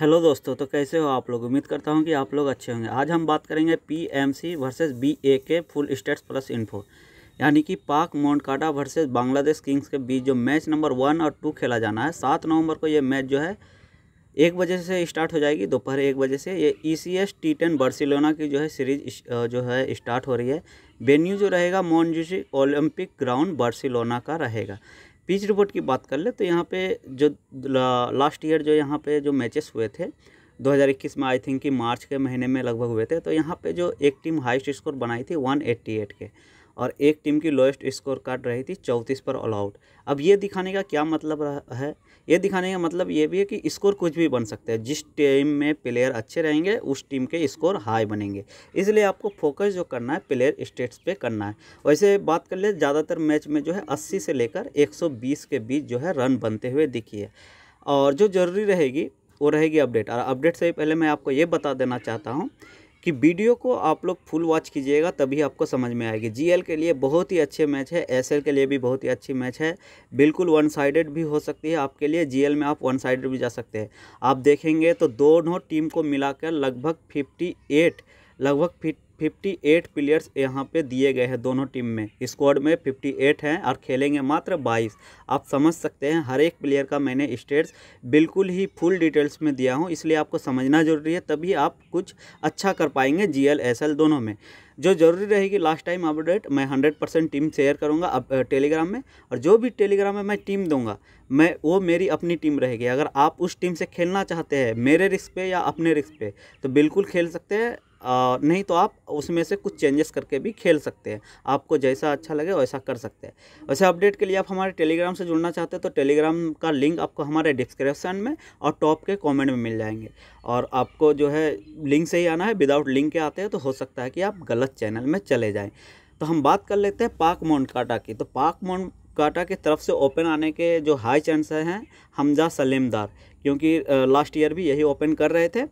hello दोस्तों तो कैसे हो आप लोग उम्मीद करता हूं कि आप लोग अच्छे होंगे आज हम बात करेंगे PMC versus BAK full stats plus info यानी कि पाक मोन्टकाटा वर्सेस बांग्लादेश किंग्स के बीच जो मैच नंबर वन और टू खेला जाना है सात नवंबर को ये मैच जो है एक बजे से स्टार्ट हो जाएगी दोपहर एक बजे से ये E C S T ten Barcelona की जो है सीरीज जो है स्टार्ट हो रही है वेन्यू जो रहेगा मोनजूसी ओलंपिक ग्राउंड बार्सिलोना का रहेगा पिच रिपोर्ट की बात कर ले तो यहाँ पे जो लास्ट ईयर जो यहाँ पे जो मैचेस हुए थे 2021 में आई थिंक कि मार्च के महीने में लगभग हुए थे तो यहाँ पे जो एक टीम हाइस्ट स्कोर बनाई थी 188 के और एक टीम की लोएस्ट स्कोर काट रही थी चौंतीस पर ऑल आउट अब ये दिखाने का क्या मतलब है ये दिखाने का मतलब ये भी है कि स्कोर कुछ भी बन सकता है जिस टीम में प्लेयर अच्छे रहेंगे उस टीम के स्कोर हाई बनेंगे इसलिए आपको फोकस जो करना है प्लेयर स्टेट्स पे करना है वैसे बात कर ले ज़्यादातर मैच में जो है अस्सी से लेकर एक के बीच जो है रन बनते हुए दिखिए और जो ज़रूरी रहेगी वो रहेगी अपडेट और अपडेट से पहले मैं आपको ये बता देना चाहता हूँ कि वीडियो को आप लोग फुल वॉच कीजिएगा तभी आपको समझ में आएगी जीएल के लिए बहुत ही अच्छे मैच है एसएल के लिए भी बहुत ही अच्छी मैच है बिल्कुल वन साइडेड भी हो सकती है आपके लिए जीएल में आप वन साइडेड भी जा सकते हैं आप देखेंगे तो दोनों टीम को मिलाकर लगभग फिफ्टी लगभग फिफ्टी एट प्लेयर्स यहाँ पे दिए गए हैं दोनों टीम में स्क्वाड में फिफ्टी एट हैं और खेलेंगे मात्र बाईस आप समझ सकते हैं हर एक प्लेयर का मैंने स्टेट्स बिल्कुल ही फुल डिटेल्स में दिया हूँ इसलिए आपको समझना ज़रूरी है तभी आप कुछ अच्छा कर पाएंगे जी एल एस एल दोनों में जो जरूरी रहेगी लास्ट टाइम अपडेट मैं हंड्रेड परसेंट टीम शेयर करूँगा अब टेलीग्राम में और जो भी टेलीग्राम में मैं टीम दूंगा मैं वो मेरी अपनी टीम रहेगी अगर आप उस टीम से खेलना चाहते हैं मेरे रिस्क पे या अपने रिस्क पे तो बिल्कुल खेल सकते हैं और नहीं तो आप उसमें से कुछ चेंजेस करके भी खेल सकते हैं आपको जैसा अच्छा लगे वैसा कर सकते हैं वैसे अपडेट के लिए आप हमारे टेलीग्राम से जुड़ना चाहते हैं तो टेलीग्राम का लिंक आपको हमारे डिस्क्रिप्शन में और टॉप के कॉमेंट में मिल जाएंगे और आपको जो है लिंक से ही आना है विदाउट लिंक के आते हैं तो हो सकता है कि आप गलत चैनल में चले जाएँ तो हम बात कर लेते हैं पाक मोन्ट की तो पाक मोन काटा की तरफ से ओपन आने के जो हाई चांस हैं हमजा सलेमदार क्योंकि लास्ट ईयर भी यही ओपन कर रहे थे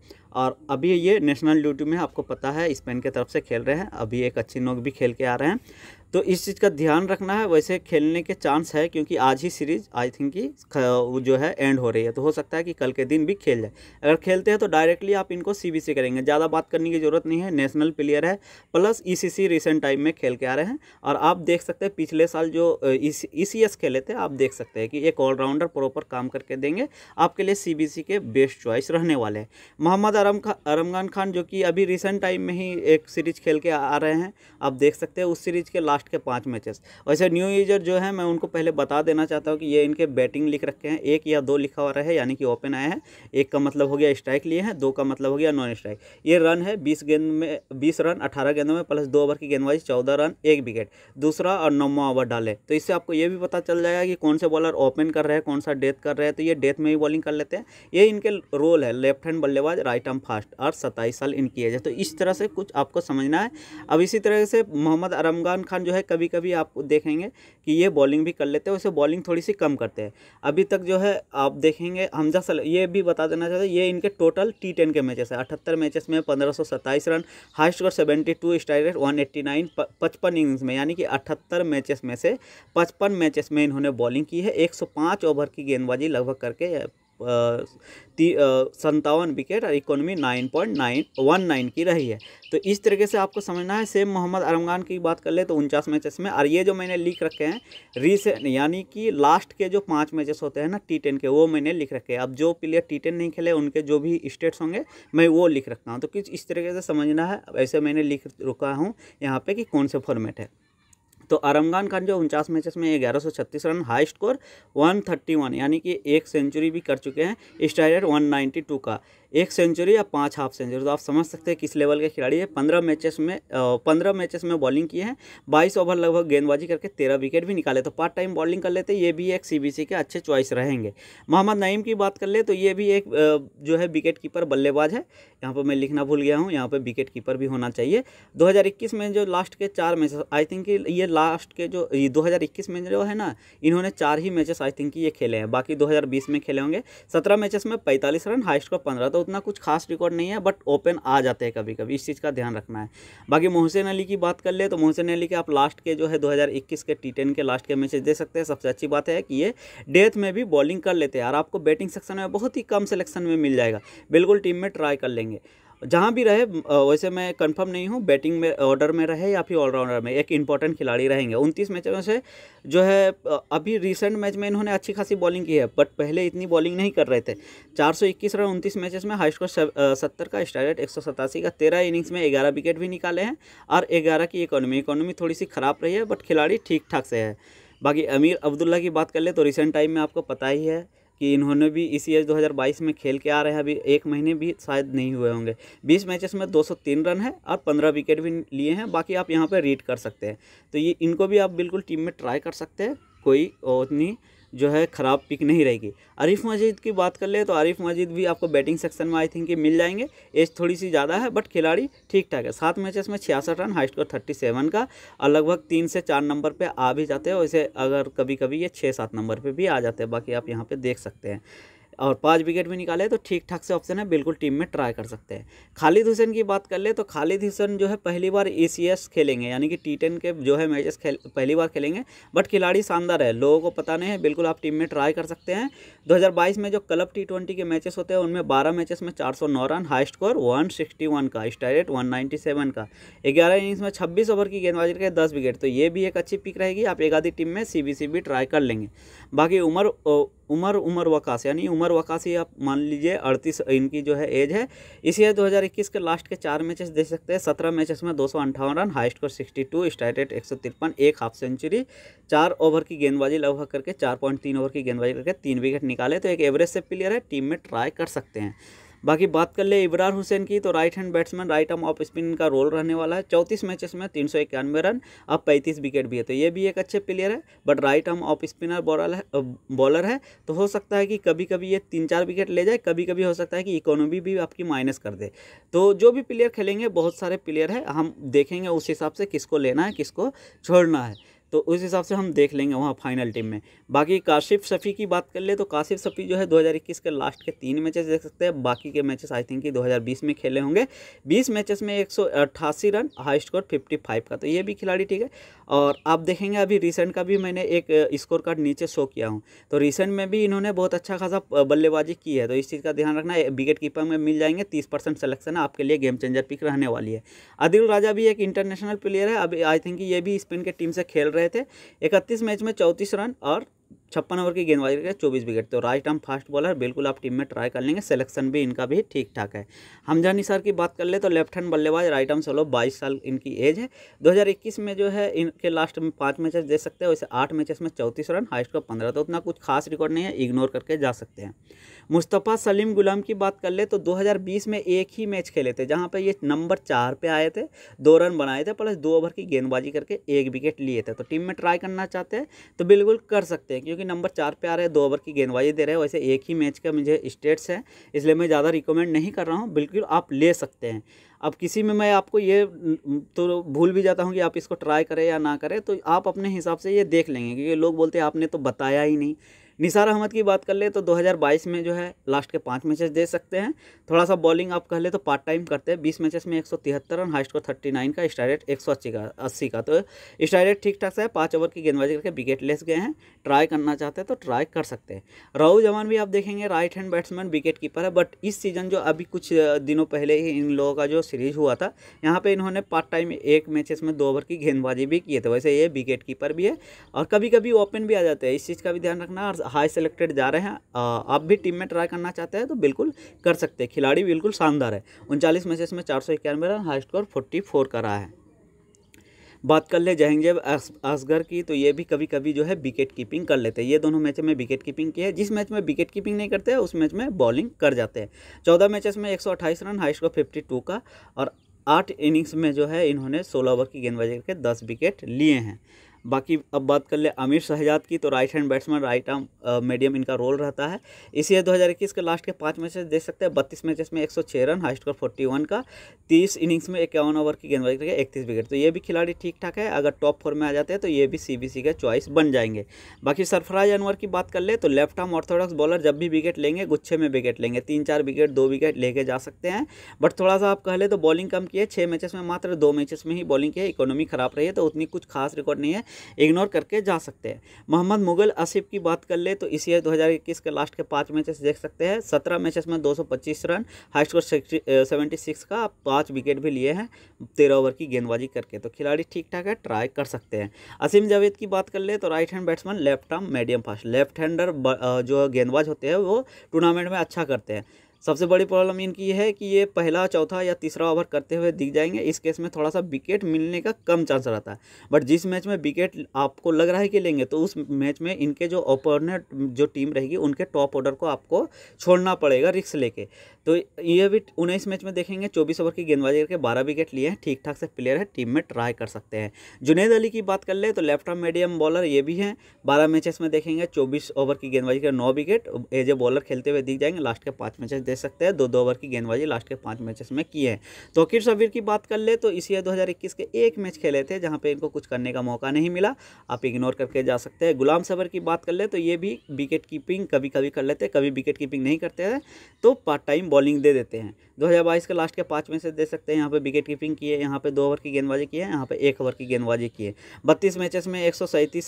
और अभी ये नेशनल ड्यूटी में आपको पता है स्पेन के तरफ से खेल रहे हैं अभी एक अच्छी नोक भी खेल के आ रहे हैं तो इस चीज़ का ध्यान रखना है वैसे खेलने के चांस है क्योंकि आज ही सीरीज आई थिंक की जो है एंड हो रही है तो हो सकता है कि कल के दिन भी खेल जाए अगर खेलते हैं तो डायरेक्टली आप इनको सी सी करेंगे ज़्यादा बात करने की ज़रूरत नहीं है नेशनल प्लेयर है प्लस ई रिसेंट टाइम में खेल के आ रहे हैं और आप देख सकते हैं पिछले साल जो ई e e खेले थे आप देख सकते हैं कि एक ऑलराउंडर प्रॉपर काम करके देंगे आपके लिए सी के बेस्ट चॉइस रहने वाले हैं मोहम्मद आरम खा खान जो कि अभी रिसेंट टाइम में ही एक सीरीज खेल के आ रहे हैं आप देख सकते हैं उस सीरीज के लास्ट लास्ट के पांच मैचेस वैसे न्यू यूजर जो है मैं उनको पहले बता देना चाहता हूँ कि ये इनके बैटिंग लिख रखे हैं एक या दो लिखा हुआ है यानी कि ओपन आया है एक का मतलब हो गया स्ट्राइक लिए हैं दो का मतलब हो गया नॉन स्ट्राइक ये रन है बीस गेंद में बीस रन अठारह गेंदों में प्लस दो ओवर की गेंदबाजी चौदह रन एक विकेट दूसरा और नौवा ओवर डाले तो इससे आपको ये भी पता चल जाएगा कि कौन से बॉलर ओपन कर रहे हैं कौन सा डेथ कर रहे हैं तो ये डेथ में ही बॉलिंग कर लेते हैं ये इनके रोल है लेफ्ट हैंड बल्लेबाज राइट आर्म फास्ट और सत्ताईस साल इनकी एज है तो इस तरह से कुछ आपको समझना है अब इसी तरह से मोहम्मद अरमगान खान जो जो है कभी कभी आप देखेंगे कि ये बॉलिंग भी कर लेते हैं उसे बॉलिंग थोड़ी सी कम करते हैं अभी तक जो है आप देखेंगे हमजा सल ये भी बता देना चाहते हैं ये इनके टोटल टी टेन के मैचेस है अठहत्तर मैचेस में पंद्रह run highest score seventy two strike rate one eighty nine पचपन इनिंग्स में यानी कि अठहत्तर मैचेस में से पचपन मैचेस में इन्होंने बॉलिंग की है एक सौ पाँच ओवर की गेंदबाजी लगभग करके संतावन विकेट और economy nine point nine one nine की रही है तो इस तरीके से आपको समझना है सेम मोहम्मद अरमगान की बात कर ले तो उनचास मैचेस में और ये जो मैंने लिख रखे हैं रिसेंट यानी कि लास्ट के जो पाँच मैचेस होते हैं ना टी टेन के वो मैंने लिख रखे हैं अब जो प्लेयर टी टेन नहीं खेले उनके जो भी स्टेट्स होंगे मैं वो लिख रखता हूँ तो कुछ इस तरीके से समझना है ऐसे मैंने लिख रुका हूँ यहाँ पर कि कौन से फॉर्मेट है तो आरमगान खान जो उनचास मैचेस में ग्यारह सौ छत्तीस रन हाई स्कोर 131 यानी कि एक सेंचुरी भी कर चुके हैं वन रेट 192 का एक सेंचुरी या पांच हाफ सेंचुरी तो आप समझ सकते हैं किस लेवल के खिलाड़ी है पंद्रह मैचेस में पंद्रह मैचेस में बॉलिंग किए हैं बाईस ओवर लगभग गेंदबाजी करके तेरह विकेट भी निकाले तो पार्ट टाइम बॉलिंग कर लेते ये भी एक सी के अच्छे चॉइस रहेंगे मोहम्मद नईम की बात कर ले तो ये भी एक जो है विकेट कीपर बल्लेबाज है यहाँ पर मैं लिखना भूल गया हूँ यहाँ पर विकेट कीपर भी होना चाहिए दो में जो लास्ट के चार मैचेस आई थिंक ये लास्ट लास्ट के जो ये 2021 में जो है ना इन्होंने चार ही मैचेस आई थिंक ये खेले हैं बाकी 2020 में खेले होंगे सत्रह मैचेस में पैंतालीस रन हाइस्ट को पंद्रह तो उतना कुछ खास रिकॉर्ड नहीं है बट ओपन आ जाते हैं कभी कभी इस चीज़ का ध्यान रखना है बाकी मोहसिन अली की बात कर ले तो मोहसिन अली के आप लास्ट के जो है दो के टी के लास्ट के मैचेज दे सकते हैं सबसे अच्छी बात है कि ये डेथ में भी बॉलिंग कर लेते हैं और आपको बैटिंग सेक्शन में बहुत ही कम सेलेक्शन में मिल जाएगा बिल्कुल टीम में ट्राई कर लेंगे जहाँ भी रहे वैसे मैं कंफर्म नहीं हूँ बैटिंग में ऑर्डर में रहे या फिर ऑलराउंडर में एक इंपॉर्टेंट खिलाड़ी रहेंगे उनतीस मैचों से जो है अभी रिसेंट मैच में इन्होंने अच्छी खासी बॉलिंग की है बट पहले इतनी बॉलिंग नहीं कर रहे थे 421 रन उनतीस मैचेस में हाई स्कोर सत्तर का स्ट्राइक एक का तेरह इनिंग्स में ग्यारह विकेट भी निकाले हैं और ग्यारह की इकोनॉमी इकोनॉमी थोड़ी सी ख़राब रही है बट खिलाड़ी ठीक ठाक से है बाकी अमीर अब्दुल्ला की बात कर ले तो रिसेंट टाइम में आपको पता ही है कि इन्होंने भी इसी एज 2022 में खेल के आ रहे हैं अभी एक महीने भी शायद नहीं हुए होंगे 20 मैचेस में 203 रन है और 15 विकेट भी लिए हैं बाकी आप यहाँ पर रीड कर सकते हैं तो ये इनको भी आप बिल्कुल टीम में ट्राई कर सकते हैं कोई उतनी जो है ख़राब पिक नहीं रहेगी आरिफ मजीद की बात कर ले तो आरिफ मजीद भी आपको बैटिंग सेक्शन में आई थिंक ये मिल जाएंगे एज थोड़ी सी ज़्यादा है बट खिलाड़ी ठीक ठाक है सात मैचेस में छियासठ run high score thirty seven का और लगभग तीन से चार नंबर पर आ भी जाते हैं वैसे अगर कभी कभी ये छः सात नंबर पर भी आ जाते हैं बाकी आप यहाँ पर देख सकते हैं और पाँच विकेट भी निकाले तो ठीक ठाक से ऑप्शन है बिल्कुल टीम में ट्राई कर सकते हैं खालिद हुसैन की बात कर ले तो खालिद हुसैन जो है पहली बार ए खेलेंगे यानी कि टी के जो है मैचेस खेल पहली बार खेलेंगे बट खिलाड़ी शानदार है लोगों को पता नहीं है बिल्कुल आप टीम में ट्राई कर सकते हैं 2022 में जो क्लब टी के मैचेस होते हैं उनमें 12 मैचेस में 409 रन हाई स्कोर 161 का स्टाइरेट 197 का 11 इनिंग्स में 26 ओवर की गेंदबाजी के 10 विकेट तो ये भी एक अच्छी पिक रहेगी आप एक आधी टीम में सी भी ट्राई कर लेंगे बाकी उमर उमर उमर वकास यानी उमर वकासी आप मान लीजिए अड़तीस इनकी जो है एज है दो हज़ार 2021 के लास्ट के चार मैचेस देख सकते हैं सत्रह मैचेस में दो रन हाईस्ट स्कोर 62 टू रेट एक एक हाफ सेंचुरी चार ओवर की गेंदबाजी लगभग करके चार पॉइंट तीन ओवर की गेंदबाजी करके तीन विकेट निकाले तो एक एवरेज से प्लेयर है टीम में ट्राई कर सकते हैं बाकी बात कर ले इबरार हुसैन की तो right hand batsman right arm off spin का रोल रहने वाला है चौंतीस मैचेस में तीन सौ इक्यानवे रन अब पैंतीस विकेट भी है तो ये भी एक अच्छे प्लेयर है but right arm off spinner bowler है बॉलर है तो हो सकता है कि कभी कभी ये तीन चार विकेट ले जाए कभी कभी हो सकता है कि इकोनॉमी भी आपकी माइनस कर दे तो जो भी प्लेयर खेलेंगे बहुत सारे प्लेयर है हम देखेंगे उस हिसाब से किसको लेना है किसको छोड़ना है तो उस हिसाब से हम देख लेंगे वहाँ फाइनल टीम में बाकी काशिफ सफी की बात कर ले तो काशिफ सफी जो है 2021 के लास्ट के तीन मैचेस देख सकते हैं बाकी के मैचेस आई थिंक कि 2020 में खेले होंगे 20 मैचेस में एक रन हाई स्कोर 55 का तो ये भी खिलाड़ी ठीक है और आप देखेंगे अभी रिसेंट का भी मैंने एक स्कोर कार्ड नीचे शो किया हूँ तो रिसेंट में भी इन्होंने बहुत अच्छा खासा बल्लेबाजी की है तो इस चीज़ का ध्यान रखना विकेट कीपर में मिल जाएंगे तीस परसेंट सलेक्शन आपके लिए गेम चेंजर पिक रहने वाली है आदिल राजा भी एक इंटरनेशनल प्लेयर है अभी आई थिंक ये भी स्पेन के टीम से खेल रहे रहे थे इकतीस मैच में चौंतीस रन और छप्पन ओवर की गेंदबाजी करके चौबीस विकेट तो राइट आर्म फास्ट बॉलर बिल्कुल आप टीम में ट्राई कर लेंगे सिलेक्शन भी इनका भी ठीक ठाक है हमजा निसार की बात कर ले तो लेफ्ट हैंड बल्लेबाज राइट आर्म सोलो बाईस साल इनकी एज है 2021 में जो है इनके लास्ट में पाँच मैचेस दे सकते हैं वैसे आठ मैचेस में चौंतीस रन हाइस्ट का पंद्रह तो उतना कुछ खास रिकॉर्ड नहीं है इग्नोर करके जा सकते हैं मुस्तफ़ा सलीम गुलाम की बात कर ले तो 2020 में एक ही मैच खेले थे जहाँ पर ये नंबर चार पे आए थे दो रन बनाए थे प्लस दो ओवर की गेंदबाजी करके एक विकेट लिए थे तो टीम में ट्राई करना चाहते हैं तो बिल्कुल कर सकते हैं क्योंकि क्योंकि नंबर चार पे आ रहे हैं दो ओवर की गेंदबाजी दे रहे हैं वैसे एक ही मैच का मुझे स्टेट्स है इसलिए मैं ज़्यादा रिकमेंड नहीं कर रहा हूँ बिल्कुल आप ले सकते हैं अब किसी में मैं आपको ये तो भूल भी जाता हूँ कि आप इसको ट्राई करें या ना करें तो आप अपने हिसाब से ये देख लेंगे क्योंकि लोग बोलते हैं आपने तो बताया ही नहीं निसार अहमद की बात कर ले तो 2022 में जो है लास्ट के पाँच मैचेस दे सकते हैं थोड़ा सा बॉलिंग आप कह ले तो पार्ट टाइम करते हैं बीस मैचेस में एक रन हाइस्ट को थर्टी नाइन का रेट एक सौ का अस्सी का तो रेट ठीक ठाक सा है पाँच ओवर की गेंदबाजी करके विकेट लेस गए हैं ट्राई करना चाहते हैं तो ट्राई कर सकते हैं राहुल जवान भी आप देखेंगे right hand batsman wicket keeper है बट इस सीजन जो अभी कुछ दिनों पहले ही इन लोगों का जो सीरीज हुआ था यहाँ पर इन्होंने पार्ट टाइम एक मैचेस में दो ओवर की गेंदबाजी भी किए थे वैसे ये विकेट कीपर भी है और कभी कभी ओपन भी आ जाते हैं इस चीज़ का भी ध्यान रखना और हाई सेलेक्टेड जा रहे हैं आप भी टीम में ट्राई करना चाहते हैं तो बिल्कुल कर सकते हैं खिलाड़ी बिल्कुल शानदार है उनचालीस मैचेस में चार सौ इक्यानवे run high score forty four का रहा है बात कर ले जहंगजेब असगर की तो ये भी कभी कभी जो है विकेट कीपिंग कर लेते हैं ये दोनों मैच में विकेट कीपिंग की है जिस मैच में विकेट कीपिंग नहीं करते हैं उस मैच में बॉलिंग कर जाते हैं चौदह मैचेस में एक रन हाई स्कोर फिफ्टी का और आठ इनिंग्स में जो है इन्होंने सोलह ओवर की गेंदबाजी करके दस विकेट लिए हैं बाकी अब बात कर ले आमिर शहजाद की तो right hand batsman right arm medium इनका रोल रहता है इसी है इक्कीस के लास्ट के पाँच मैचेस देख सकते हैं बत्तीस मैचेस में एक सौ छः run high score forty one का तीस इनिंग्स में इक्यावन ओवर की गेंदबाजी करके इकतीस विकेट तो ये भी खिलाड़ी ठीक ठाक है अगर टॉप फोर में आ जाते हैं तो ये भी सी का चॉइस बन जाएंगे बाकी सरफराज अनवर की बात कर ले तो लेफ्ट आर्म ऑर्थोडॉक्स बॉलर जब भी विकेट लेंगे गुच्छे में विकेट लेंगे तीन चार विकेट दो विकेट लेके जा सकते हैं बट थोड़ा सा आप कह ले तो बॉलिंग कम की है छः मैचेस में मात्र दो मैचेस में ही बॉलिंग की है इकोनॉमी खराब रही है तो उतनी कुछ खास रिकॉर्ड नहीं है इग्नोर करके जा सकते हैं मोहम्मद मुगल आसिफ की बात कर ले तो इसी दो हज़ार इक्कीस के लास्ट के पाँच मैचेस देख सकते हैं सत्रह मैचेस में दो सौ पच्चीस run high score seventy six का पाँच विकेट भी लिए हैं तेरह ओवर की गेंदबाजी करके तो खिलाड़ी ठीक ठाक है ट्राई कर सकते हैं असीम जावेद की बात कर ले तो right hand batsman left arm medium fast left hander जो गेंदबाज होते हैं वो टूर्नामेंट में अच्छा करते हैं सबसे बड़ी प्रॉब्लम इनकी है कि ये पहला चौथा या तीसरा ओवर करते हुए दिख जाएंगे इस केस में थोड़ा सा विकेट मिलने का कम चांस रहता है बट जिस मैच में विकेट आपको लग रहा है कि लेंगे तो उस मैच में इनके जो ओपोनेंट जो टीम रहेगी उनके टॉप ऑर्डर को आपको छोड़ना पड़ेगा रिक्स लेके तो ये भी उन्नीस मैच में देखेंगे चौबीस ओवर की गेंदबाजी करके बारह विकेट लिए हैं ठीक ठाक से प्लेयर है टीम में ट्राई कर सकते हैं जुनेद अली की बात कर ले तो लेफ्ट आर्म मीडियम बॉलर ये भी हैं बारह मैचेस में देखेंगे चौबीस ओवर की गेंदबाजी करके नौ विकेट एज ए बॉलर खेलते हुए दिख जाएंगे लास्ट के पाँच मैचेस दे सकते हैं दो दो ओवर की गेंदबाजी लास्ट के पाँच मैचेस में की है तोकिर शबीर की बात कर ले तो इसी दो हजार के एक मैच खेले थे जहाँ पर इनको कुछ करने का मौका नहीं मिला आप इग्नोर करके जा सकते हैं गुलाम सबर की बात कर ले तो ये भी विकेट कीपिंग कभी कभी कर लेते हैं कभी विकेट कीपिंग नहीं करते हैं तो पार्ट टाइम बॉलिंग दे देते हैं 2022 के लास्ट के पाँच मैच दे सकते हैं यहाँ पे विकेट कीपिंग किए यहाँ पे दो ओवर की गेंदबाजी की है यहाँ पे एक ओवर की गेंदबाजी की है बत्तीस मैचेस में एक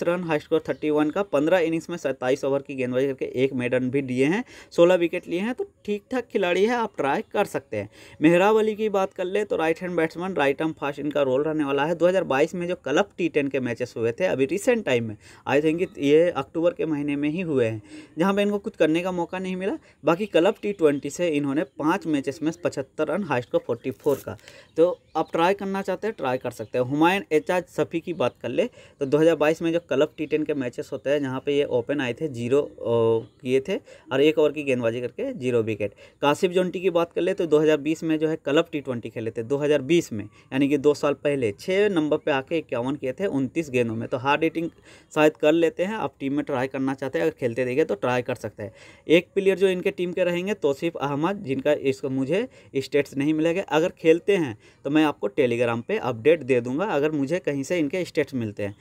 रन हाई स्कोर थर्टी का पंद्रह इनिंग्स में सत्ताईस ओवर की गेंदबाजी करके एक मेडन भी दिए हैं सोलह विकेट लिए हैं तो ठीक ठीक खिलाड़ी है आप ट्राई कर सकते हैं मेहराब अली की बात कर ले तो right hand batsman right arm fast इनका रोल रहने वाला है 2022 में जो क्लब टी टेन के मैचेस हुए थे अभी रिसेंट टाइम में आई थिंक ये अक्टूबर के महीने में ही हुए हैं जहाँ पर इनको कुछ करने का मौका नहीं मिला बाकी क्लब टी ट्वेंटी से इन्होंने पाँच मैचेस में पचहत्तर रन हाइस्ट को फोर्टी फोर का तो आप ट्राई करना चाहते हैं ट्राई कर सकते हैं हुमायूं एजाज सफ़ी की बात कर ले तो 2022 में जो क्लब टी टेन के मैचेस होते हैं जहाँ पे ये ओपन आए थे जीरो किए थे और एक ओवर की गेंदबाजी करके जीरो विकेट काशिफ जोंटी की बात कर ले तो 2020 में जो है क्लब टी ट्वेंटी खेले थे 2020 में यानी कि दो साल पहले छः नंबर पे आके इक्यावन किए थे उनतीस गेंदों में तो हार्ड हिटिंग शायद कर लेते हैं आप टीम में ट्राई करना चाहते हैं अगर खेलते देंगे तो ट्राई कर सकते हैं एक प्लेयर जो इनके टीम के रहेंगे तोसीफ अहमद जिनका इसको मुझे स्टेट्स नहीं मिलेगा अगर खेलते हैं तो मैं आपको टेलीग्राम पर अपडेट दे दूँगा अगर मुझे कहीं से इनके स्टेट्स मिलते हैं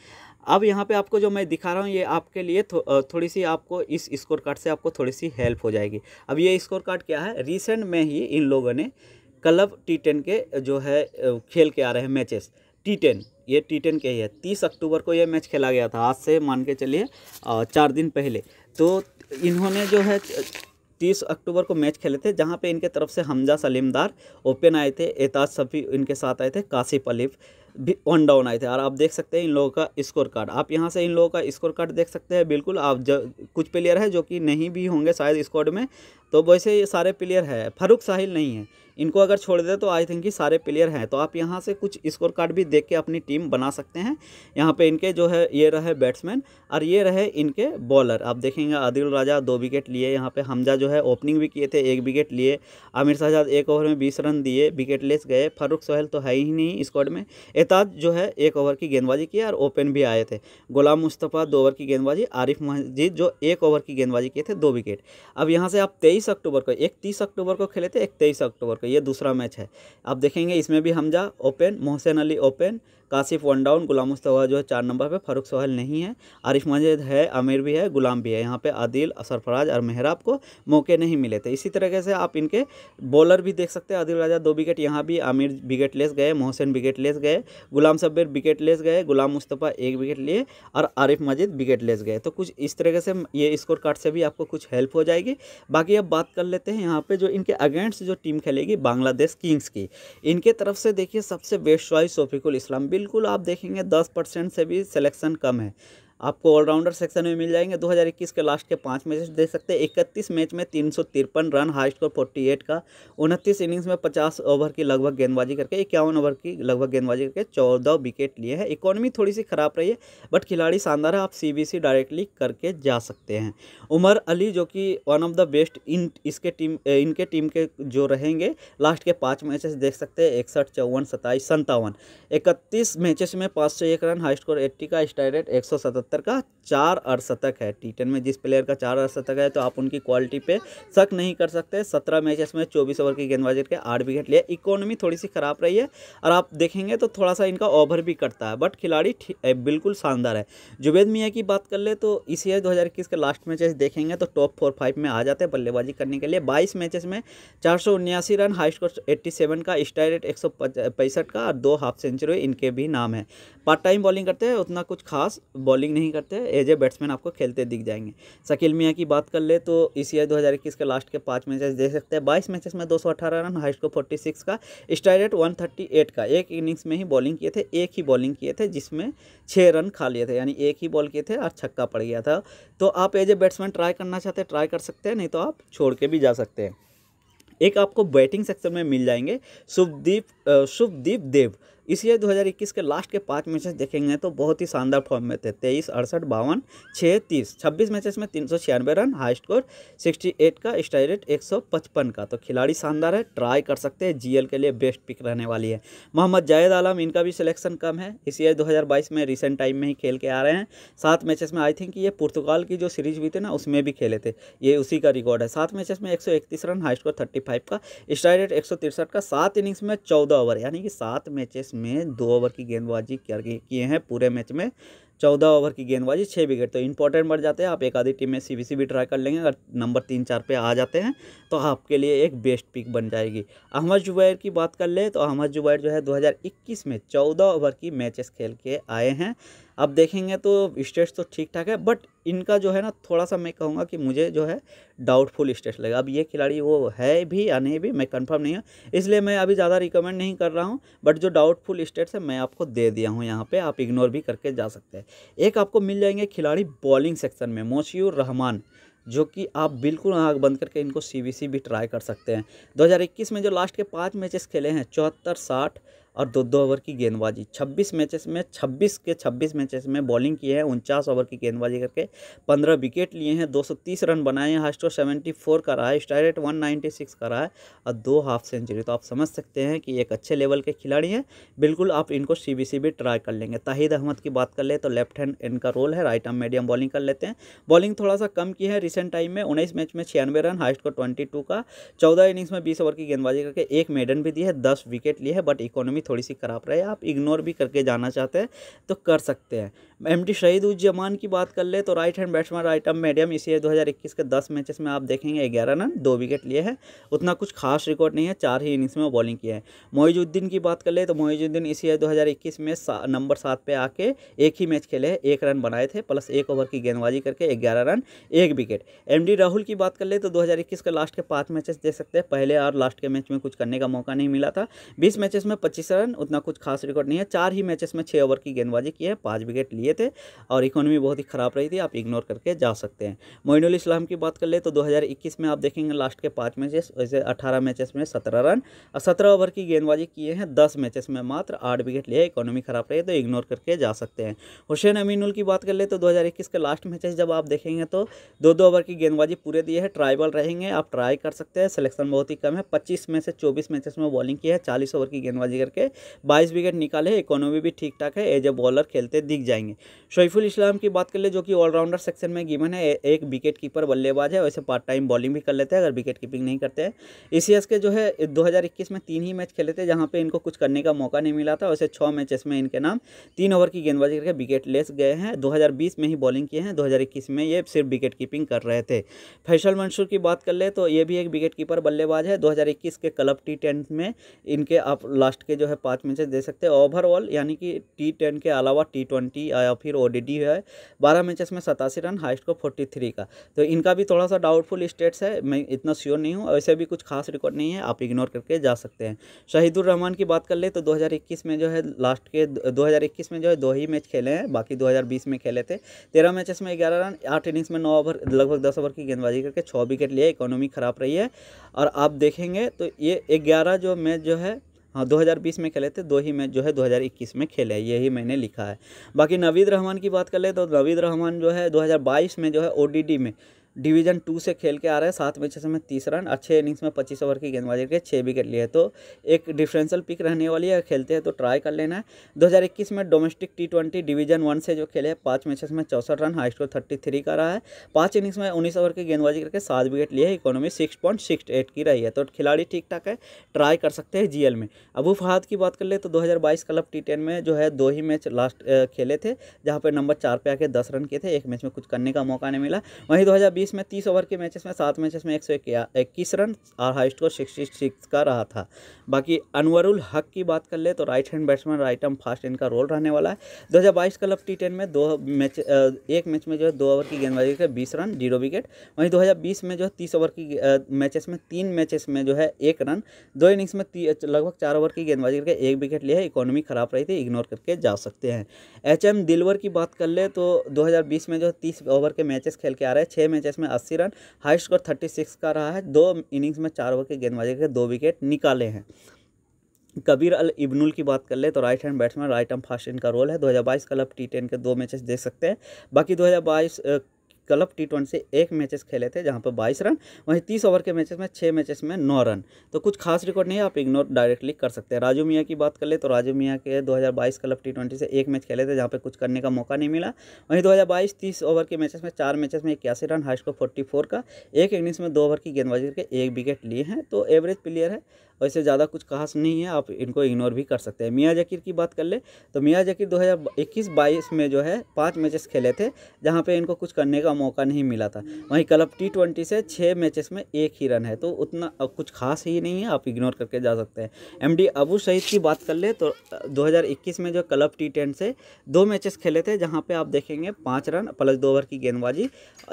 अब यहाँ पे आपको जो मैं दिखा रहा हूँ ये आपके लिए थो, थोड़ी सी आपको इस स्कोर कार्ड से आपको थोड़ी सी हेल्प हो जाएगी अब ये स्कोर कार्ड क्या है रिसेंट में ही इन लोगों ने क्लब टी टेन के जो है खेल के आ रहे हैं मैचेस टी टेन ये टी टेन के ही है तीस अक्टूबर को ये मैच खेला गया था आज से मान के चलिए चार दिन पहले तो इन्होंने जो है तीस अक्टूबर को मैच खेले थे जहाँ पे इनके तरफ से हमजा सलीमदार ओपन आए थे एताज सफ़ी इनके साथ आए थे काशिफ अलीफ भी वन डाउन आए थे और आप देख सकते हैं इन लोगों का स्कोर कार्ड आप यहाँ से इन लोगों का स्कोर कार्ड देख सकते हैं बिल्कुल आप जब कुछ प्लेयर है जो कि नहीं भी होंगे शायद स्क्वाड में तो वैसे ये सारे प्लेयर है फारूक साहिल नहीं है इनको अगर छोड़ दे तो आई थिंक ये सारे प्लेयर हैं तो आप यहाँ से कुछ स्कोर कार्ड भी देख के अपनी टीम बना सकते हैं यहाँ पे इनके जो है ये रहे बैट्समैन और ये रहे इनके बॉलर आप देखेंगे आदिल राजा दो विकेट लिए यहाँ पे हमजा जो है ओपनिंग भी किए थे एक विकेट लिए आमिर शाहजाद एक ओवर में बीस रन दिए लेस गए फारूक सोहेल तो है ही नहीं स्क्वाड में एताज जो है एक ओवर की गेंदबाजी की और ओपन भी आए थे गुलाम मुस्तफ़ा दो ओवर की गेंदबाजी आरिफ मस्जिद जो एक ओवर की गेंदबाजी किए थे दो विकेट अब यहाँ से आप तेईस अक्टूबर को एक अक्टूबर को खेले थे एक अक्टूबर को का ये दूसरा मैच है आप देखेंगे इसमें भी Hamza open Mohsin Ali open Kashif one down Ghulam Mustafa जो है चार नंबर पे फारूक सोहेल नहीं है आरिफ मजिद है आमिर भी है गुलाम भी है यहाँ पे आदिल सरफराज और मेहराब को मौके नहीं मिले थे इसी तरीके से आप इनके बॉलर भी देख सकते हैं आदिल राजा दो विकेट यहाँ भी आमिर विकेट लेस गए मोहसिन विकेट लेस गए गुलाम सब्बीर विकेट लेस गए गुलाम मुस्तफ़ा एक विकेट लिए और आरिफ मजिद विकेट लेस गए तो कुछ इस तरीके से ये स्कोर कार्ड से भी आपको कुछ हेल्प हो जाएगी बाकी अब बात कर लेते हैं यहाँ पर जो इनके अगेंस्ट जो टीम खेलेगी बांग्लादेश किंग्स की इनके तरफ से देखिए सबसे बेस्ट चॉइस शोफिकुल इस्लाम बिल्कुल आप देखेंगे दस परसेंट से भी सिलेक्शन कम है आपको ऑलराउंडर सेक्शन में मिल जाएंगे 2021 के लास्ट के पाँच मैचेस देख सकते हैं इकतीस मैच में तीन रन हाई स्कोर 48 का उनतीस इनिंग्स में 50 ओवर की लगभग गेंदबाजी करके इक्यावन ओवर की लगभग गेंदबाजी करके चौदह विकेट लिए हैं इकोनॉमी थोड़ी सी खराब रही है बट खिलाड़ी शानदार है आप सी डायरेक्टली करके जा सकते हैं उमर अली जो कि one of the best in इसके टीम इनके टीम के जो रहेंगे लास्ट के पाँच मैचेस देख सकते हैं इकसठ चौवन सत्ताईस सत्तावन इकतीस मैचेस में पाँच सौ एक रन हाई स्कोर एट्टी का स्ट्राइक रेट एक सौ सत्तर का चार अर्धशतक है टी टेन में जिस प्लेयर का चार अर्धशतक है तो आप उनकी क्वालिटी पे शक नहीं कर सकते सत्रह मैचेस में चौबीस ओवर की गेंदबाजी के आठ विकेट लिया इकोनॉमी थोड़ी सी खराब रही है और आप देखेंगे तो थोड़ा सा इनका ओवर भी कटता है बट खिलाड़ी बिल्कुल शानदार है जुबेद मियाँ की बात कर ले तो इसी है दो के लास्ट मैचेस देखेंगे तो टॉप फोर फाइव में आ जाते हैं बल्लेबाजी करने के लिए बाईस मैचेस में चार रन हाई स्कोर एट्टी का स्टाइल रेट एक का और दो हाफ सेंचुरी इनके भी नाम है पार्ट टाइम बॉलिंग करते हैं उतना कुछ खास बॉलिंग नहीं करते एज ए बैट्समैन आपको खेलते दिख जाएंगे शकील मियाँ की बात कर ले तो इस e ईयर दो के लास्ट के पाँच मैचेस देख सकते हैं बाईस मैचेस में दो रन हाइस्ट को फोर्टी का स्ट्राइक रेट वन का एक इनिंग्स में ही बॉलिंग किए थे एक ही बॉलिंग किए थे जिसमें छः रन खा लिए थे यानी एक ही बॉल किए थे और छक्का पड़ गया था तो आप एज ए बैट्समैन ट्राई करना चाहते हैं ट्राई कर सकते हैं नहीं तो आप छोड़ के भी जा सकते हैं एक आपको बैटिंग सेक्शन में मिल जाएंगे शुभदीप शुभदीप देव दो हज़ार 2021 के लास्ट के पाँच मैचेस देखेंगे तो बहुत ही शानदार फॉर्म में थे तेईस अड़सठ बावन छः तीस छब्बीस मैचेस में तीन सौ छियानवे रन हाई स्कोर 68 का स्ट्राइक रेट 155 का तो खिलाड़ी शानदार है ट्राई कर सकते हैं जीएल के लिए बेस्ट पिक रहने वाली है मोहम्मद जायद आलम इनका भी सिलेक्शन कम है इस दो 2022 में रिसेंट टाइम में ही खेल के आ रहे हैं सात मैचेस में आई थिंक ये पुर्तगाल की जो सीरीज हुई थी ना उसमें भी खेले थे ये उसी का रिकॉर्ड है सात मैचेस में एक रन हाई स्कोर थर्टी का स्ट्राइक रेट एक का सात इनिंग्स में चौदह ओवर यानी कि सात मैचेस में दो ओवर की गेंदबाजी किए हैं पूरे मैच में चौदह ओवर की गेंदबाजी छः विकेट तो इंपॉर्टेंट बढ़ जाते हैं आप एक आधी टीम में सी भी ट्राई कर लेंगे अगर नंबर तीन चार पे आ जाते हैं तो आपके लिए एक बेस्ट पिक बन जाएगी अहमद जुबैर की बात कर ले तो अहमद जुबैर जो है 2021 में चौदह ओवर की मैचेस खेल के आए हैं अब देखेंगे तो स्टेट्स तो ठीक ठाक है बट इनका जो है ना थोड़ा सा मैं कहूँगा कि मुझे जो है डाउटफुल स्टेट्स लगे अब ये खिलाड़ी वो है भी या नहीं भी मैं कंफर्म नहीं हूँ इसलिए मैं अभी ज़्यादा रिकमेंड नहीं कर रहा हूँ बट जो डाउटफुल स्टेट्स है मैं आपको दे दिया हूँ यहाँ पर आप इग्नोर भी करके जा सकते हैं है एक आपको मिल जाएंगे खिलाड़ी बॉलिंग सेक्शन में मोशियूर रहमान जो कि आप बिल्कुल आँख बंद करके इनको सी भी ट्राई कर सकते हैं 2021 में जो लास्ट के पाँच मैचेस खेले हैं चौहत्तर साठ और दो दो ओवर की गेंदबाजी 26 मैचेस में 26 के 26 मैचेस में बॉलिंग किए हैं उनचास ओवर की गेंदबाजी करके 15 विकेट लिए हैं 230 रन बनाए हैं सेवेंटी फोर का रहा है स्ट्राइक रेट 196 का रहा है और दो हाफ सेंचुरी तो आप समझ सकते हैं कि एक अच्छे लेवल के खिलाड़ी हैं बिल्कुल आप इनको सी भी ट्राई कर लेंगे ताहिद अहमद की बात कर ले तो लेफ्ट हैंड इनका रोल है राइट आर्म मीडियम बॉलिंग कर लेते हैं बॉलिंग थोड़ा सा कम की है रिसेंट टाइम में उन्नीस मैच में छियानवे रन हाइस्ट को ट्वेंटी का चौदह इनिंग्स में बीस ओवर की गेंदबाजी करके एक मेडन भी दी है दस विकेट लिए है बट इकोनॉमी थोड़ी सी खराब रहे आप इग्नोर भी करके जाना चाहते हैं तो कर सकते हैं एम टी शहीद उज की बात कर ले तो right hand batsman right arm medium इसी दो हज़ार इक्कीस के दस मैचेस में आप देखेंगे ग्यारह रन दो विकेट लिए हैं उतना कुछ खास रिकॉर्ड नहीं है चार ही इनिंग्स में बॉलिंग किए है मोइजुद्दीन की बात कर ले तो मोइजुद्दीन इसी दो हज़ार इक्कीस में सा, नंबर सात पे आके एक ही मैच खेले एक रन बनाए थे प्लस एक ओवर की गेंदबाजी करके ग्यारह रन एक विकेट एम डी राहुल की बात कर ले तो दो हज़ार इक्कीस के लास्ट के पाँच मैचेस देख सकते हैं पहले और लास्ट के मैच में कुछ करने का मौका नहीं मिला था बीस मैचेस में पच्चीस रन उतना कुछ खास रिकॉर्ड नहीं है चार ही मैचेस में छः ओवर की गेंदबाजी की है पाँच विकेट लिए थे और इकोनॉमी बहुत ही ख़राब रही थी आप इग्नोर करके जा सकते हैं मोइनुल इस्लाम की बात कर ले तो 2021 में आप देखेंगे लास्ट के पाँच मैचेस वैसे अठारह मैचेस में सत्रह रन और सत्रह ओवर की गेंदबाजी किए हैं दस मैचेस में मात्र आठ विकेट लिए इकोनॉमी ख़राब रही तो इग्नोर करके जा सकते हैं हुसैन अमीनुल की बात कर ले तो दो के लास्ट मैचेस जब आप देखेंगे तो दो दो ओवर की गेंदबाजी पूरे दिए हैं ट्राइबल रहेंगे आप ट्राई कर सकते हैं सिलेक्शन बहुत ही कम है पच्चीस में से चौबीस मैचेस में बॉलिंग की है चालीस ओवर की गेंदबाजी करके बाईस विकेट निकाले इकोनॉमी भी ठीक ठाक है एज ए बॉलर खेलते दिख जाएंगे में शैफुल इस्लाम की बात कर ले जो कि ऑलराउंडर सेक्शन में गिवन है एक विकेट कीपर बल्लेबाज है वैसे पार्ट टाइम बॉलिंग भी कर लेते हैं अगर विकेट कीपिंग नहीं करते हैं ई के जो है 2021 में तीन ही मैच खेले थे जहाँ पर इनको कुछ करने का मौका नहीं मिला था वैसे छः मैचेस में इनके नाम तीन ओवर की गेंदबाजी करके विकेट लेस गए हैं दो में ही बॉलिंग किए हैं दो में ये सिर्फ विकेट कीपिंग कर रहे थे फैसल मंसूर की बात कर ले तो ये भी एक विकेट कीपर बल्लेबाज है 2021 के क्लब टी टेन में इनके आप लास्ट के जो है पाँच मैचेस दे सकते हैं ओवरऑल यानी कि टी टेन के अलावा टी ट्वेंटी या फिर ओडीडी है बारह मैचेस में सतासी रन हाइस्ट को फोर्टी थ्री का तो इनका भी थोड़ा सा डाउटफुल स्टेट्स है मैं इतना श्योर नहीं हूँ ऐसे भी कुछ खास रिकॉर्ड नहीं है आप इग्नोर करके जा सकते हैं शहीदुर रहमान की बात कर ले तो दो में जो है लास्ट के दो में जो है दो ही मैच खेले हैं बाकी दो में खेले थे तेरह मैचेस में ग्यारह रन आठ इनिंग्स में नौ ओवर लगभग दस ओवर की गेंदबाजी करके छः विकेट लिए इकोनॉमी ख़राब रही है और आप देखेंगे तो ये ग्यारह जो मैच जो है हाँ 2020 में खेले थे दो ही मैच जो है 2021 में खेले यही मैंने लिखा है बाकी नवीद रहमान की बात कर ले तो नवीद रहमान जो है 2022 में जो है ओ में डिवीजन टू से खेल के आ रहे हैं सात मैच में तीस रन अच्छे इनिंग्स में पच्चीस ओवर की गेंदबाजी के छः विकेट लिए तो एक डिफरेंशियल पिक रहने वाली है खेलते हैं तो ट्राई कर लेना है दो में domestic T twenty division one से जो खेले पाँच मैचेस में चौसठ run high score thirty three का रहा है पाँच इनिंग्स में उन्नीस ओवर की गेंदबाजी करके सात विकेट लिए है economy six point six eight की रही है तो खिलाड़ी ठीक ठाक है ट्राई कर सकते हैं जीएल में अबू फहाद की बात कर ले तो 2022 क्लब टी टेन में जो है दो ही मैच लास्ट खेले थे जहाँ पर नंबर चार पे आके दस रन किए थे एक मैच में कुछ करने का मौका नहीं मिला वहीं दो बीस में तीस ओवर के मैचेस में सात मैचेस में एक सौ इक्कीस रन और हाइस्ट को सिक्सटी सिक्स का रहा था बाकी अनवरुल हक की बात कर ले तो right hand batsman right arm fast इनका रोल रहने वाला है दो हज़ार बाईस क्लब टी टेन में दो मैच एक मैच में जो है दो ओवर की गेंदबाजी के बीस रन जीरो विकेट वहीं दो हज़ार बीस में जो है तीस ओवर की मैचेस में तीन मैचेस में जो है एक रन दो इनिंग्स में लगभग चार ओवर की गेंदबाजी करके एक विकेट लिया है इकोनॉमी खराब रही थी इग्नोर करके जा सकते हैं एच एम दिलवर की बात कर ले तो दो हज़ार बीस में जो तीस ओवर के मैचेस खेल के आ रहे हैं छः मैचेस अट्ठाईस में अस्सी run high score thirty six का रहा है दो इनिंग्स में चार ओवर के गेंदबाजी के दो विकेट निकाले हैं कबीर अल इब्नुल की बात कर ले तो right hand batsman right arm fast इनका रोल है 2022 कल क्लब टी टेन के दो मैचेस देख सकते हैं बाकी 2022 क्लब टी ट्वेंटी से एक मैचेस खेले थे जहाँ पर बाईस रन वहीं तीस ओवर के मैचेस में छः मैचेस में नौ रन तो कुछ खास रिकॉर्ड नहीं है आप इग्नोर डायरेक्टली कर सकते हैं राजू मियाँ की बात कर ले तो राजू मियाँ के 2022 क्लब टी ट्वेंटी से एक मैच खेले थे जहाँ पर कुछ करने का मौका नहीं मिला वहीं दो हज़ार ओवर के मैचेस में चार मैचेस में इक्यासी रन हाई स्कोर फोर्टी का एक इनिंग्स में दो ओवर की गेंदबाजी करके एक विकेट लिए हैं तो एवरेज प्लेयर है वैसे ज़्यादा कुछ खास नहीं है आप इनको इग्नोर भी कर सकते हैं मियाँ जकीर की बात कर ले तो मियाँ जकीर 2021-22 में जो है पाँच मैचेस खेले थे जहाँ पे इनको कुछ करने का मौका नहीं मिला था वहीं क्लब टी से छः मैचेस में एक ही रन है तो उतना कुछ खास ही नहीं है आप इग्नोर करके जा सकते हैं एम अबू सईद की बात कर ले तो दो में जो क्लब टी से दो मैचेस खेले थे जहाँ पर आप देखेंगे पाँच रन प्लस दो ओवर की गेंदबाजी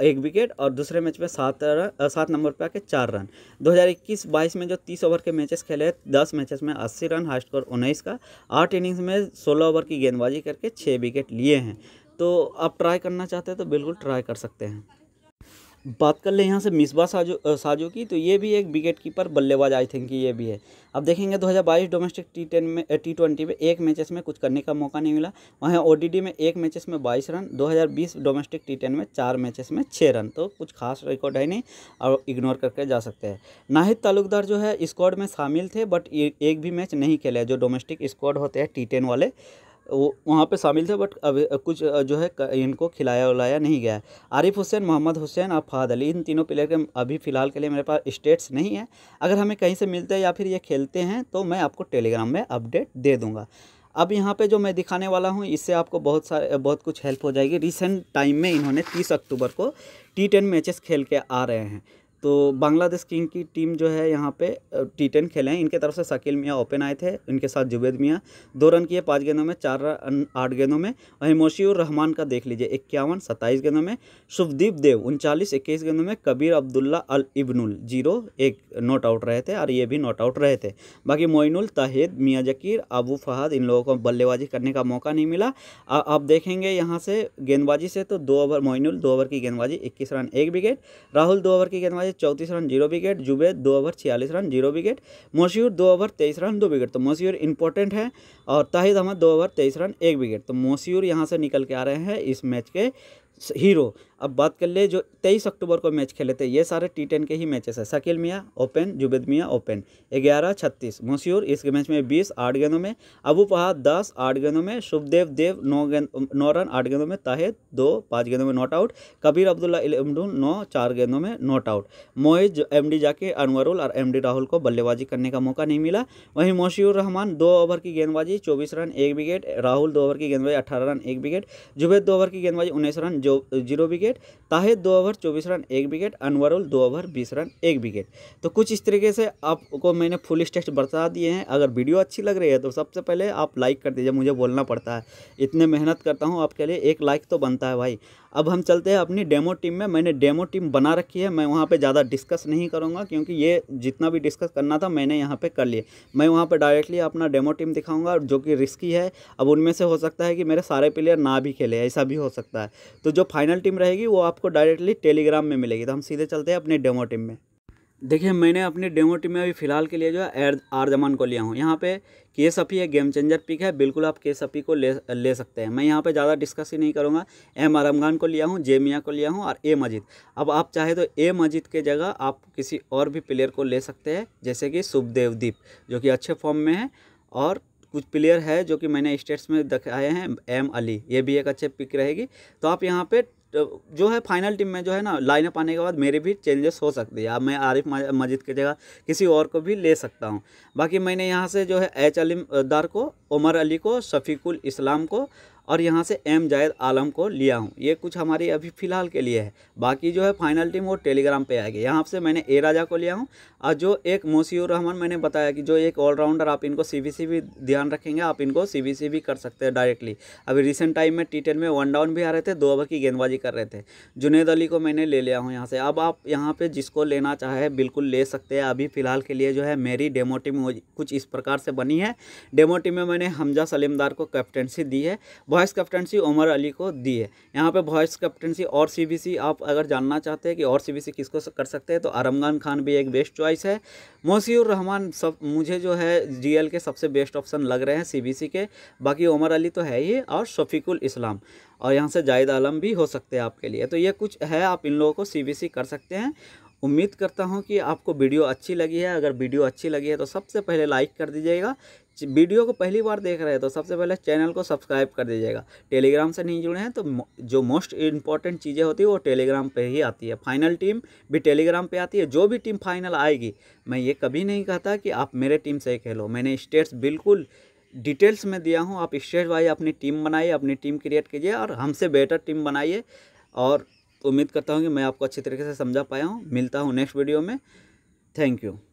एक विकेट और दूसरे मैच में सात रन सात नंबर पर आके चार रन दो हज़ार में जो तीस ओवर के मैच मैचेस खेले दस मैचेस में अस्सी रन हाई स्कोर उन्नीस का आठ इनिंग्स में सोलह ओवर की गेंदबाजी करके छः विकेट लिए हैं तो आप ट्राई करना चाहते हैं तो बिल्कुल ट्राई कर सकते हैं बात कर ले यहाँ से मिसबा साजो साजो की तो ये भी एक विकेट कीपर बल्लेबाज आई थिंक ये भी है अब देखेंगे 2022 डोमेस्टिक टी टेन में टी ट्वेंटी में एक मैचेस में कुछ करने का मौका नहीं मिला वहीं ओडीडी में एक मैचेस में 22 रन 2020 डोमेस्टिक टी टेन में चार मैचेस में छः रन तो कुछ खास रिकॉर्ड है नहीं और इग्नोर करके जा सकते हैं नाहिद तालुकदार जो है स्क्वाड में शामिल थे बट एक भी मैच नहीं खेले जो डोमेस्टिक स्क्वाड होते हैं टी वाले वो वहाँ पर शामिल थे बट अब कुछ जो है इनको खिलाया उलाया नहीं गया है आरिफ हुसैन मोहम्मद हुसैन और फहद अली इन तीनों प्लेयर के अभी फ़िलहाल के लिए मेरे पास स्टेट्स नहीं है अगर हमें कहीं से मिलते हैं या फिर ये खेलते हैं तो मैं आपको टेलीग्राम में अपडेट दे दूँगा अब यहाँ पे जो मैं दिखाने वाला हूँ इससे आपको बहुत सारे बहुत कुछ हेल्प हो जाएगी रिसेंट टाइम में इन्होंने तीस अक्टूबर को टी टेन मैचेस खेल के आ रहे हैं तो बांग्लादेश किंग की टीम जो है यहाँ पे टी टेन खेले हैं इनके तरफ से शकील मियाँ ओपन आए थे इनके साथ जुबैद मियाँ दो रन किए पाँच गेंदों में चार रन आठ गेंदों में और हिमोशियर रहमान का देख लीजिए इक्यावन सत्ताईस गेंदों में शुभदीप देव उनचालीस इक्कीस गेंदों में कबीर अब्दुल्ला अल इबनुल जीरो एक नॉट आउट रहे थे और ये भी नॉट आउट रहे थे बाकी मोइनुल ताहिद मियाँ जकीर आबू फहद इन लोगों को बल्लेबाजी करने का मौका नहीं मिला आप देखेंगे यहाँ से गेंदबाजी से तो दो ओवर मोइनुल दो ओवर की गेंदबाजी इक्कीस रन एक विकेट राहुल दो ओवर की गेंदबाजी से चौंतीस रन जीरो विकेट जुबेद दो ओवर छियालीस रन जीरो विकेट मसीहर दो ओवर तेईस रन दो विकेट तो मसीहर इंपॉर्टेंट है और ताहिद अहमद दो ओवर तेईस रन एक विकेट तो मसीहर यहाँ से निकल के आ रहे हैं इस मैच के हीरो अब बात कर ले जो तेईस अक्टूबर को मैच खेले थे ये सारे टी टेन के ही मैचेस हैं शकील मियाँ ओपन जुबेद मियाँ ओपन ग्यारह छत्तीस मशहूर इस मैच में बीस आठ गेंदों में अबू पहा दस आठ गेंदों में शुभदेव देव नौ गेंद नौ रन आठ गेंदों में ताहिद दो पाँच गेंदों में नॉट आउट कबीर अब्दुल्ला इमडून नौ चार गेंदों में not out Mohit M D जाके अनवरुल और एम डी राहुल को बल्लेबाजी करने का मौका नहीं मिला वहीं मोशीर रहमान दो ओवर की गेंदबाजी चौबीस रन एक विकेट राहुल दो ओवर की गेंदबाजी अठारह रन एक विकेट जुबेद दो ओवर की गेंदबाजी उन्नीस रन जो जीरो विकेट विकेट ताहिर दो ओवर चौबीस रन एक विकेट अनवरुल दो ओवर बीस रन एक विकेट तो कुछ इस तरीके से आपको मैंने फुल स्टेस्ट बता दिए हैं अगर वीडियो अच्छी लग रही है तो सबसे पहले आप लाइक कर दीजिए मुझे बोलना पड़ता है इतने मेहनत करता हूँ आपके लिए एक लाइक तो बनता है भाई अब हम चलते हैं अपनी डेमो टीम में मैंने डेमो टीम बना रखी है मैं वहाँ पर ज़्यादा डिस्कस नहीं करूँगा क्योंकि ये जितना भी डिस्कस करना था मैंने यहाँ पर कर लिए मैं वहाँ पर डायरेक्टली अपना डेमो टीम दिखाऊंगा जो कि रिस्की है अब उनमें से हो सकता है कि मेरे सारे प्लेयर ना भी खेले ऐसा भी हो सकता है तो जो फाइनल टीम रहेगी मिलेगी वो आपको डायरेक्टली टेलीग्राम में मिलेगी तो हम सीधे चलते हैं अपने डेमो टीम में देखिए मैंने अपनी डेमो टीम में अभी फ़िलहाल के लिए जो है जमान को लिया हूँ यहाँ पे के सफ़ी है गेम चेंजर पिक है बिल्कुल आप के सफ़ी को ले ले सकते हैं मैं यहाँ पे ज़्यादा डिस्कस ही नहीं करूँगा एम आरमगान को लिया हूँ जे मियाँ को लिया हूँ और ए मजिद अब आप चाहे तो ए मजिद के जगह आप किसी और भी प्लेयर को ले सकते हैं जैसे कि दीप जो कि अच्छे फॉर्म में है और कुछ प्लेयर है जो कि मैंने स्टेट्स में दिखाए हैं एम अली ये भी एक अच्छे पिक रहेगी तो आप यहाँ पर तो जो है फाइनल टीम में जो है ना लाइनअप आने के बाद मेरे भी चेंजेस हो सकते हैं अब मैं आरिफ मजिद की जगह किसी और को भी ले सकता हूँ बाकी मैंने यहाँ से जो है एच अलीमदार को उमर अली को शफीकुल इस्लाम को और यहाँ से एम जायद आलम को लिया हूँ ये कुछ हमारी अभी फ़िलहाल के लिए है बाकी जो है फाइनल टीम वो टेलीग्राम पे आएगी यहाँ से मैंने ए राजा को लिया हूँ और जो एक मोसी रहमान मैंने बताया कि जो एक ऑलराउंडर आप इनको सी बी भी ध्यान रखेंगे आप इनको सी बी भी कर सकते हैं डायरेक्टली अभी रिसेंट टाइम में टी में वन डाउन भी आ रहे थे दो ओवर की गेंदबाजी कर रहे थे जुनेद अली को मैंने ले लिया हूँ यहाँ से अब आप यहाँ पर जिसको लेना चाहे बिल्कुल ले सकते हैं अभी फ़िलहाल के लिए जो है मेरी डेमो टीम कुछ इस प्रकार से बनी है डेमो टीम में मैंने हमजा सलीमदार को कैप्टनसी दी है वॉइस कैप्टनसी उमर अली को दी है यहाँ पे वॉइस कैप्टनसी और सीबीसी आप अगर जानना चाहते हैं कि और सीबीसी किसको कर सकते हैं तो आरमगान खान भी एक बेस्ट चॉइस है मोसीर रहमान सब मुझे जो है जीएल के सबसे बेस्ट ऑप्शन लग रहे हैं सीबीसी के बाकी उमर अली तो है ही और शफीकुल इस्लाम और यहाँ से जायद आलम भी हो सकते हैं आपके लिए तो ये कुछ है आप इन लोगों को सी कर सकते हैं उम्मीद करता हूँ कि आपको वीडियो अच्छी लगी है अगर वीडियो अच्छी लगी है तो सबसे पहले लाइक कर दीजिएगा वीडियो को पहली बार देख रहे हैं तो सबसे पहले चैनल को सब्सक्राइब कर दीजिएगा टेलीग्राम से नहीं जुड़े हैं तो जो मोस्ट इंपॉर्टेंट चीज़ें होती है वो टेलीग्राम पे ही आती है फाइनल टीम भी टेलीग्राम पे आती है जो भी टीम फाइनल आएगी मैं ये कभी नहीं कहता कि आप मेरे टीम से ही खेलो मैंने स्टेट्स बिल्कुल डिटेल्स में दिया हूँ आप स्टेट वाइज अपनी टीम बनाइए अपनी टीम क्रिएट कीजिए और हमसे बेटर टीम बनाइए और उम्मीद करता हूँ कि मैं आपको अच्छी तरीके से समझा पाया हूँ मिलता हूँ नेक्स्ट वीडियो में थैंक यू